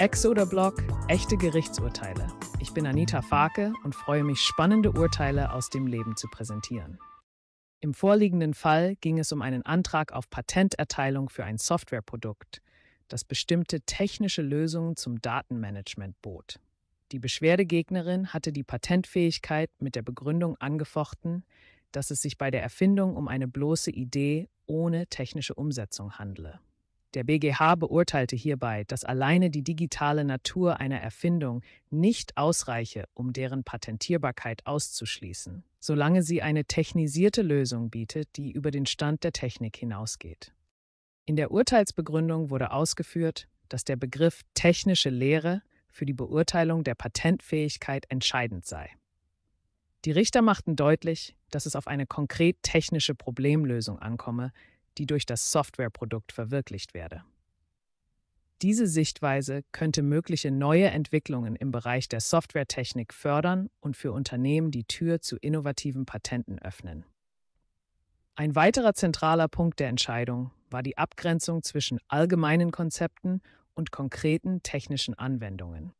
Exoder Blog, echte Gerichtsurteile. Ich bin Anita Farke und freue mich, spannende Urteile aus dem Leben zu präsentieren. Im vorliegenden Fall ging es um einen Antrag auf Patenterteilung für ein Softwareprodukt, das bestimmte technische Lösungen zum Datenmanagement bot. Die Beschwerdegegnerin hatte die Patentfähigkeit mit der Begründung angefochten, dass es sich bei der Erfindung um eine bloße Idee ohne technische Umsetzung handle. Der BGH beurteilte hierbei, dass alleine die digitale Natur einer Erfindung nicht ausreiche, um deren Patentierbarkeit auszuschließen, solange sie eine technisierte Lösung bietet, die über den Stand der Technik hinausgeht. In der Urteilsbegründung wurde ausgeführt, dass der Begriff technische Lehre für die Beurteilung der Patentfähigkeit entscheidend sei. Die Richter machten deutlich, dass es auf eine konkret technische Problemlösung ankomme, die durch das Softwareprodukt verwirklicht werde. Diese Sichtweise könnte mögliche neue Entwicklungen im Bereich der Softwaretechnik fördern und für Unternehmen die Tür zu innovativen Patenten öffnen. Ein weiterer zentraler Punkt der Entscheidung war die Abgrenzung zwischen allgemeinen Konzepten und konkreten technischen Anwendungen.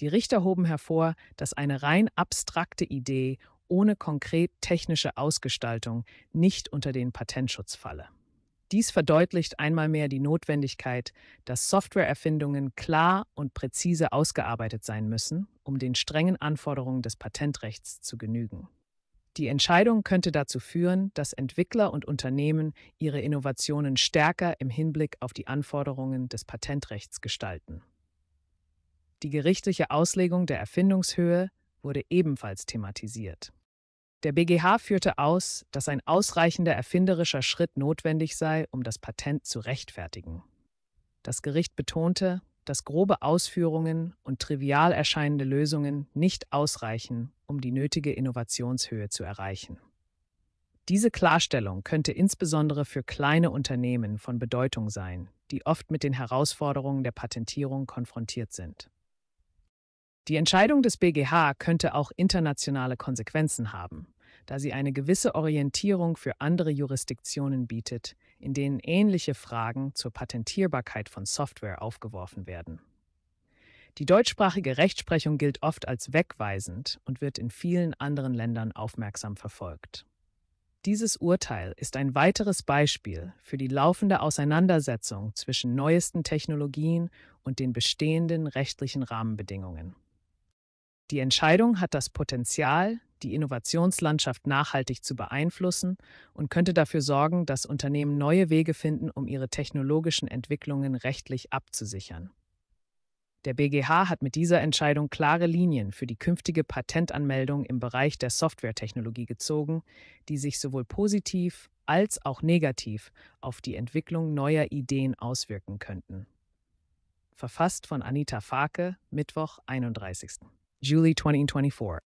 Die Richter hoben hervor, dass eine rein abstrakte Idee ohne konkret technische Ausgestaltung nicht unter den Patentschutz falle. Dies verdeutlicht einmal mehr die Notwendigkeit, dass Softwareerfindungen klar und präzise ausgearbeitet sein müssen, um den strengen Anforderungen des Patentrechts zu genügen. Die Entscheidung könnte dazu führen, dass Entwickler und Unternehmen ihre Innovationen stärker im Hinblick auf die Anforderungen des Patentrechts gestalten. Die gerichtliche Auslegung der Erfindungshöhe wurde ebenfalls thematisiert. Der BGH führte aus, dass ein ausreichender erfinderischer Schritt notwendig sei, um das Patent zu rechtfertigen. Das Gericht betonte, dass grobe Ausführungen und trivial erscheinende Lösungen nicht ausreichen, um die nötige Innovationshöhe zu erreichen. Diese Klarstellung könnte insbesondere für kleine Unternehmen von Bedeutung sein, die oft mit den Herausforderungen der Patentierung konfrontiert sind. Die Entscheidung des BGH könnte auch internationale Konsequenzen haben da sie eine gewisse Orientierung für andere Jurisdiktionen bietet, in denen ähnliche Fragen zur Patentierbarkeit von Software aufgeworfen werden. Die deutschsprachige Rechtsprechung gilt oft als wegweisend und wird in vielen anderen Ländern aufmerksam verfolgt. Dieses Urteil ist ein weiteres Beispiel für die laufende Auseinandersetzung zwischen neuesten Technologien und den bestehenden rechtlichen Rahmenbedingungen. Die Entscheidung hat das Potenzial, die Innovationslandschaft nachhaltig zu beeinflussen und könnte dafür sorgen, dass Unternehmen neue Wege finden, um ihre technologischen Entwicklungen rechtlich abzusichern. Der BGH hat mit dieser Entscheidung klare Linien für die künftige Patentanmeldung im Bereich der Softwaretechnologie gezogen, die sich sowohl positiv als auch negativ auf die Entwicklung neuer Ideen auswirken könnten. Verfasst von Anita Farke, Mittwoch, 31. Juli 2024.